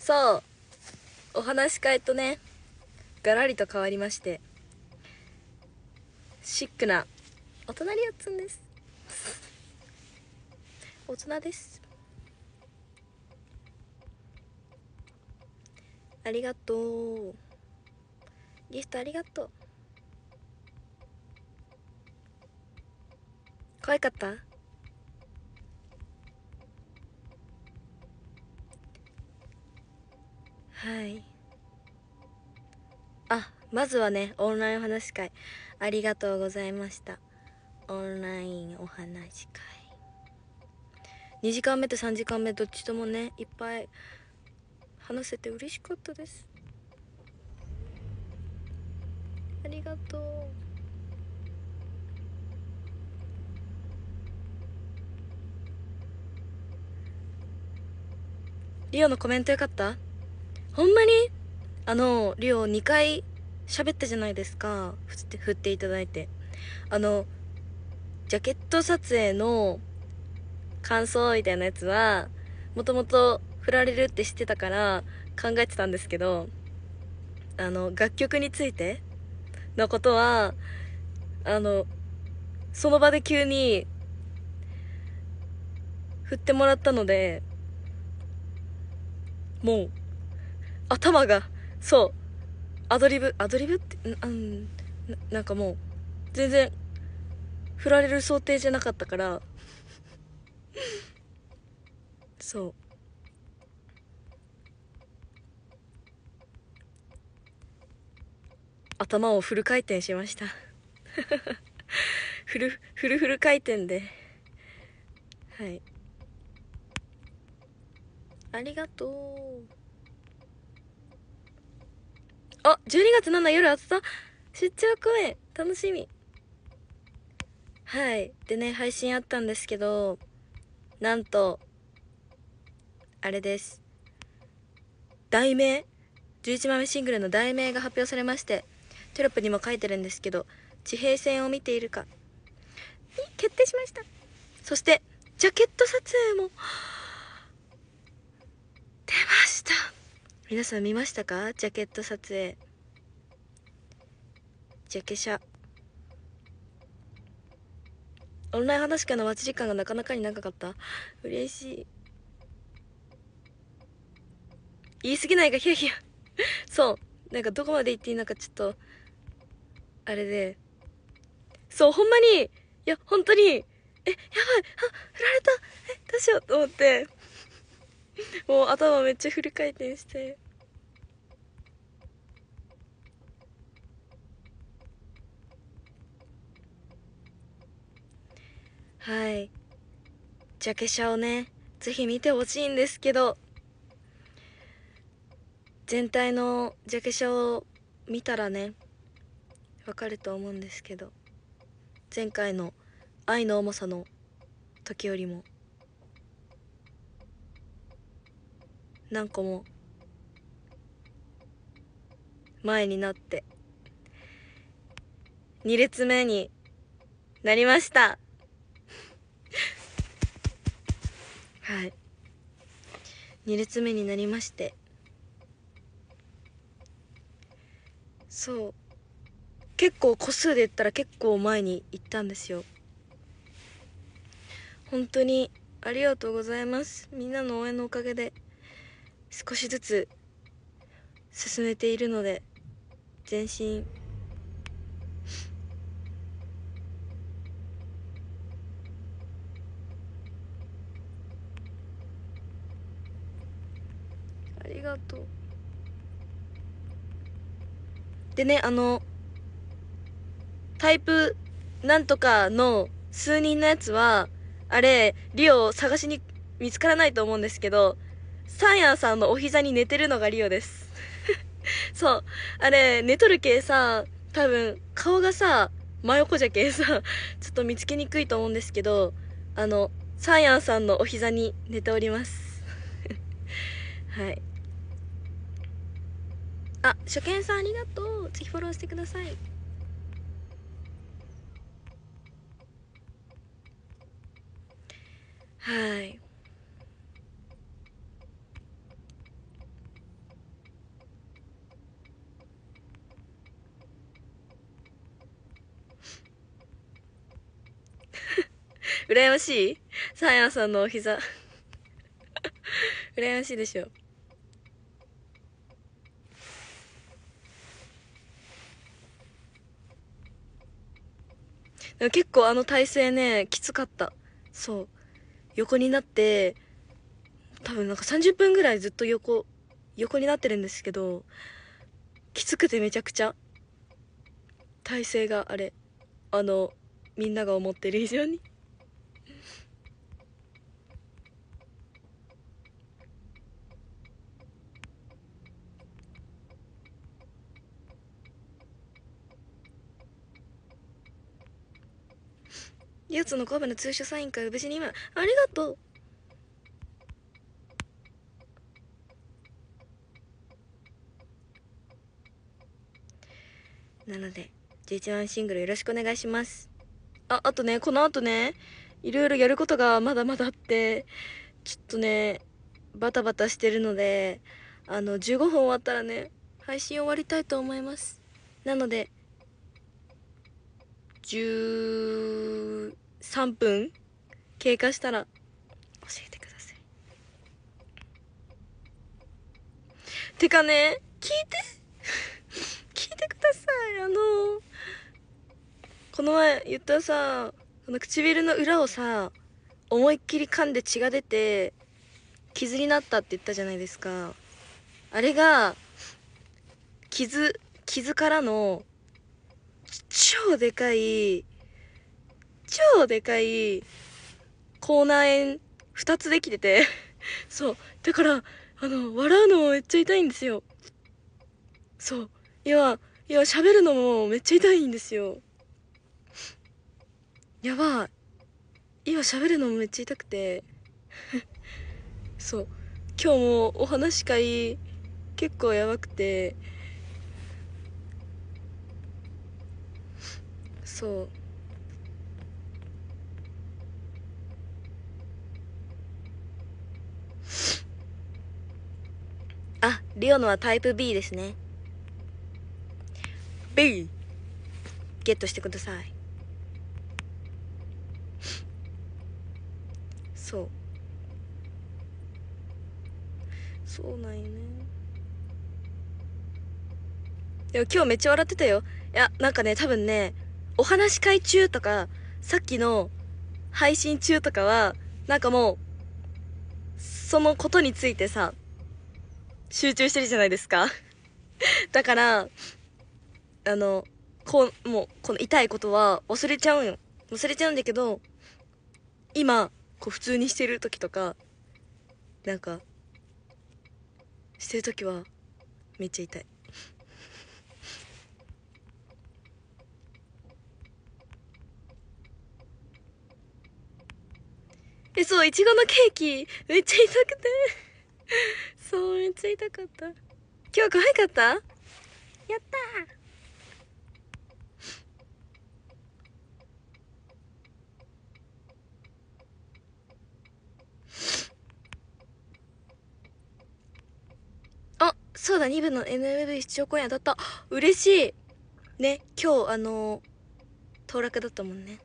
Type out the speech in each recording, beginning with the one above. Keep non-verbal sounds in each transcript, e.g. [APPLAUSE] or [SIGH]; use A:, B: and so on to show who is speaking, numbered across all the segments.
A: そうお話し会とねがらりと変わりましてシックなお隣やつんです大人ですありがとうギフトありがとう可愛かったはいあまずはねオンラインお話し会ありがとうございましたオンラインお話し会2時間目と3時間目どっちともねいっぱい話せて嬉しかったですありがとうリオのコメントよかったほんまにあの、りょう2回喋ったじゃないですか。振って、振っていただいて。あの、ジャケット撮影の感想みたいなやつは、もともと振られるって知ってたから考えてたんですけど、あの、楽曲についてのことは、あの、その場で急に振ってもらったので、もう、頭が、そう、アドリブ、アドリブって、うん、なんかもう、全然、振られる想定じゃなかったから、そう。頭をフル回転しましたフルフルフル回転ではいありがとうあ、12月7夜暑さ出張公演楽しみはい。でね、配信あったんですけど、なんと、あれです。題名 ?11 枚目シングルの題名が発表されまして、テロップにも書いてるんですけど、地平線を見ているか、に決定しました。そして、ジャケット撮影も、出ました。皆さん見ましたかジャケット撮影ジャケシャオンライン話し会の待ち時間がなかなかに長かった嬉しい言い過ぎないがヒヤヒヤ [LAUGHS] そうなんかどこまで言っていいのかちょっとあれでそうほんまにいや本当にえやばいあ振られたえどうしようと思ってもう頭めっちゃフル回転してはいジャケ写をねぜひ見てほしいんですけど全体のジャケ写を見たらねわかると思うんですけど前回の「愛の重さ」の時よりも何個も前になって2列目になりました [LAUGHS] はい2列目になりましてそう結構個数で言ったら結構前に行ったんですよ本当にありがとうございますみんなの応援のおかげで少しずつ進めているので全身ありがとうでねあのタイプなんとかの数人のやつはあれリオ探しに見つからないと思うんですけどサンヤンさんのお膝に寝てるのがリオです。[LAUGHS] そう。あれ、寝とるけさ、多分、顔がさ、真横じゃけさ、ちょっと見つけにくいと思うんですけど、あの、サンヤンさんのお膝に寝ております。[LAUGHS] はい。あ、初見さんありがとう。次フォローしてください。はい。羨ましいサーヤさんのお膝羨ましいでしょ。結構あの体勢ね、きつかった。そう。横になって、多分なんか30分ぐらいずっと横、横になってるんですけど、きつくてめちゃくちゃ。体勢があれ。あの、みんなが思ってる以上に。やつの神戸の通所サイン会を無事に今ありがとうなので11番シングルよろしくお願いしますああとねこのあとねいろいろやることがまだまだあってちょっとねバタバタしてるのであの15分終わったらね配信終わりたいと思いますなので13分経過したら教えてください。てかね、聞いて [LAUGHS] 聞いてください。あのこの前言ったさ、この唇の裏をさ、思いっきり噛んで血が出て、傷になったって言ったじゃないですか。あれが、傷、傷からの超でかい、超でかい、口内炎2つできてて、[LAUGHS] そう。だから、あの、笑うのもめっちゃ痛いんですよ。そう。今、今喋るのもめっちゃ痛いんですよ。やばい。今喋るのもめっちゃ痛くて。[LAUGHS] そう。今日もお話し会、結構やばくて。そうあリオのはタイプ B ですね B ゲットしてくださいそうそうなんよねでも今日めっちゃ笑ってたよいやなんかね多分ねお話し会中とか、さっきの配信中とかは、なんかもう、そのことについてさ、集中してるじゃないですか。[LAUGHS] だから、あの、こう、もう、この痛いことは忘れちゃうんよ。忘れちゃうんだけど、今、こう普通にしてる時とか、なんか、してる時は、めっちゃ痛い。え、そう、いちごのケーキ、めっちゃ痛くて [LAUGHS] そう、めっちゃ痛かった。今日可愛かったやったーそうだ、2部の NMV 出張公演当たった。嬉しい。ね、今日、あのー、当落だったもんね。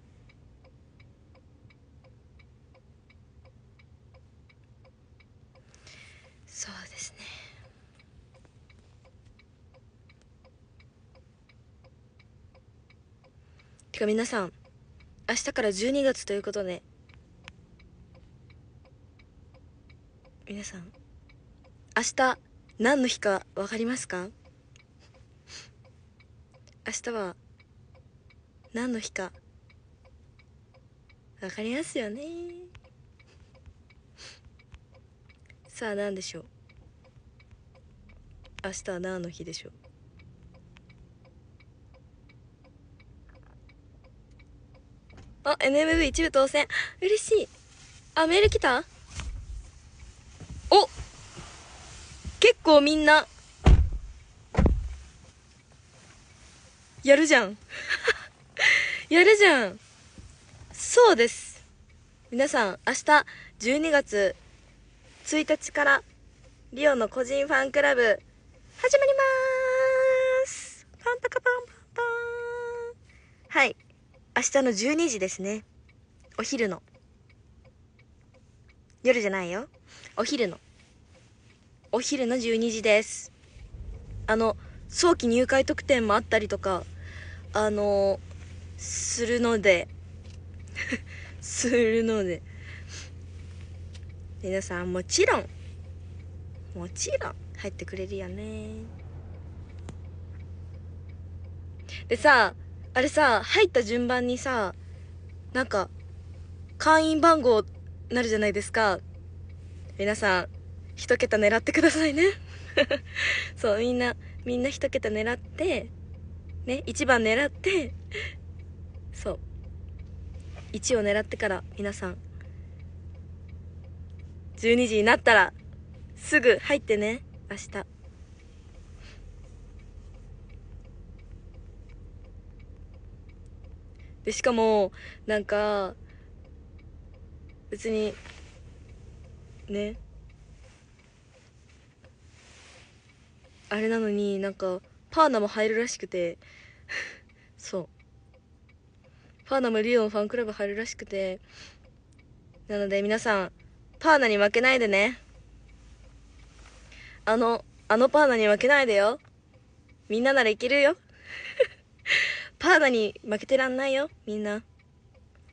A: てか皆さん明日から12月ということで皆さん明日何の日か分かりますか明日は何の日か分かりますよねさあ何でしょう明日は何の日でしょうあ、NMV 一部当選。嬉しい。あ、メール来たお結構みんな、やるじゃん。[LAUGHS] やるじゃん。そうです。皆さん、明日12月1日から、リオの個人ファンクラブ、始まりますパンパカパンパンパンはい。明日の12時ですね。お昼の。夜じゃないよ。お昼の。お昼の12時です。あの、早期入会特典もあったりとか、あのするので、[LAUGHS] するので。皆さんもちろん、もちろん入ってくれるよね。でさ、あれさ、入った順番にさ、なんか、会員番号なるじゃないですか。皆さん、一桁狙ってくださいね。[LAUGHS] そう、みんな、みんな一桁狙って、ね、一番狙って、そう。1を狙ってから皆さん12時になったらすぐ入ってね明日で、しかも、なんか、別に、ね。あれなのになんか、パーナも入るらしくて [LAUGHS] そう。パーナもリオのファンクラブ入るらしくて、なので皆さん、パーナに負けないでね。あの、あのパーナに負けないでよ。みんなならいけるよ。[LAUGHS] パーナに負けてらんないよ、みんな。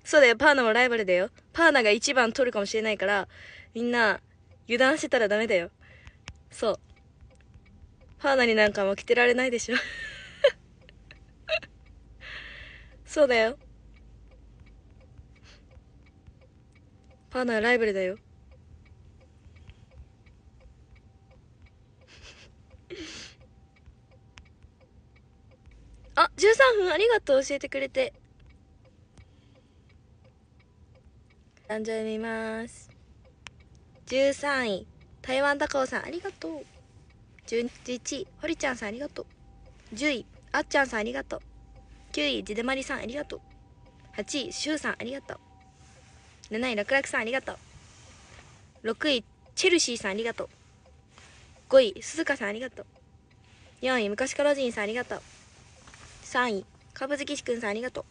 A: そうだよ、パーナもライバルだよ。パーナが一番取るかもしれないから、みんな、油断してたらダメだよ。そう。パーナになんか負けてられないでしょ。[LAUGHS] そうだよ。パーナはライバルだよ。13分ありがとう教えてくれて誕生日見ます13位台湾高尾さんありがとう11位堀ちゃんさんありがとう10位あっちゃんさんありがとう9位ジでまりさんありがとう8位しゅうさんありがとう7位らくらくさんありがとう6位チェルシーさんありがとう5位すずかさんありがとう4位昔からおじんさんありがとう3位かぶずきしくんさんありがと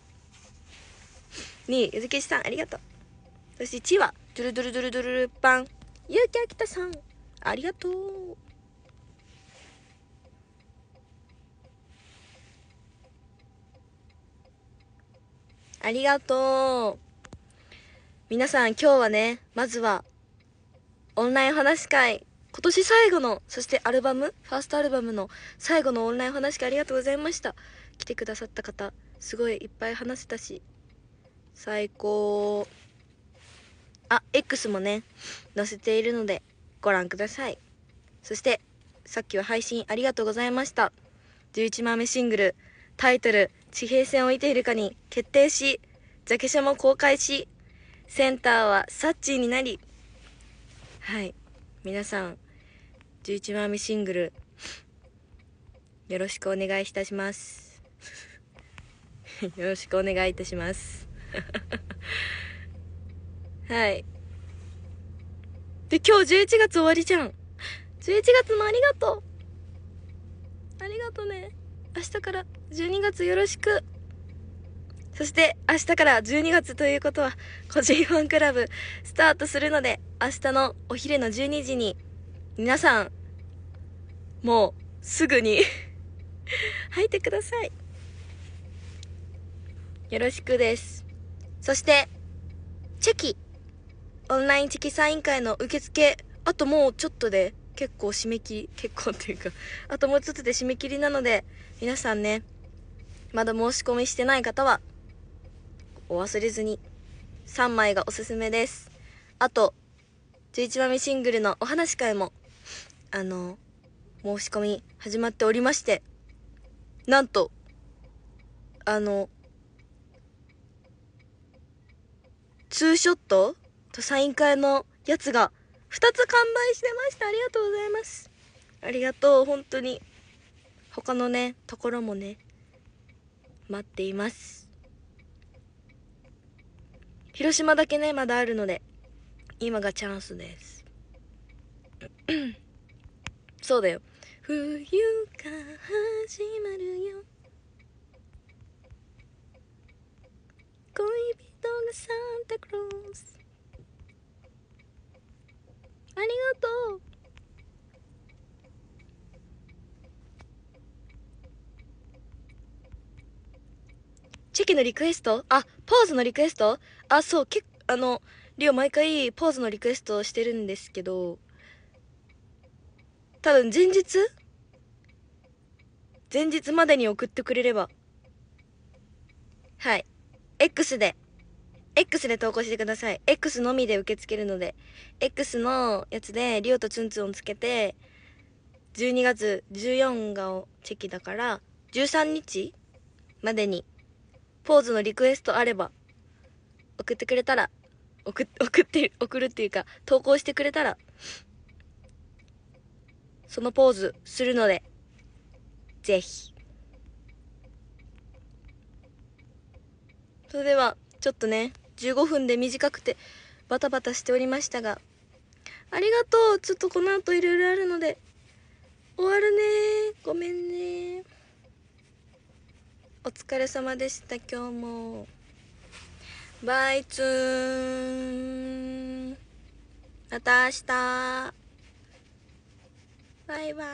A: う2位ゆずきしさんありがとうそして1位はドゥルドゥルドゥルドゥルパンゆうきあきたさんありがとうありがとう皆さん今日はねまずはオンライン話し会今年最後のそしてアルバムファーストアルバムの最後のオンライン話し会ありがとうございました来てくださった方すごいいっぱい話せたし最高あ X もね載せているのでご覧くださいそしてさっきは配信ありがとうございました11枚目シングルタイトル「地平線をいているか」に決定しジャケ写も公開しセンターはサッチーになりはい皆さん11枚目シングルよろしくお願いいたします [LAUGHS] よろしくお願いいたします [LAUGHS] はいで今日11月終わりじゃん11月もありがとうありがとね明日から12月よろしくそして明日から12月ということは個人ファンクラブスタートするので明日のお昼の12時に皆さんもうすぐに [LAUGHS] 入ってください。よろしくです。そして、チェキ。オンラインチェキサイン会の受付、あともうちょっとで結構締め切り、結構っていうかあともうちょっとで締め切りなので、皆さんね、まだ申し込みしてない方は、お忘れずに、3枚がおすすめです。あと、11枚目シングルのお話会も、あの、申し込み始まっておりまして、なんと、あの、ツーショットとサイン会のやつが2つ完売してました。ありがとうございます。ありがとう、本当に。他のね、ところもね、待っています。広島だけね、まだあるので、今がチャンスです。[CLEARS THROAT] そうだよ。冬が始まるよ。サンタクロースありがとうチェキのリクエストあポーズのリクエストあそうけあのリオ毎回ポーズのリクエストをしてるんですけど多分前日前日までに送ってくれればはい X で X で投稿してください。X のみで受け付けるので。X のやつで、リオとツンツンをつけて、12月14がチェキだから、13日までに、ポーズのリクエストあれば、送ってくれたら、送、[LAUGHS] 送って、送るっていうか、投稿してくれたら、そのポーズするので、ぜひ。それでは、ちょっとね、15分で短くてバタバタしておりましたが、ありがとうちょっとこの後いろいろあるので、終わるねごめんねお疲れ様でした今日も。バイツーン。また明日。バイバイ。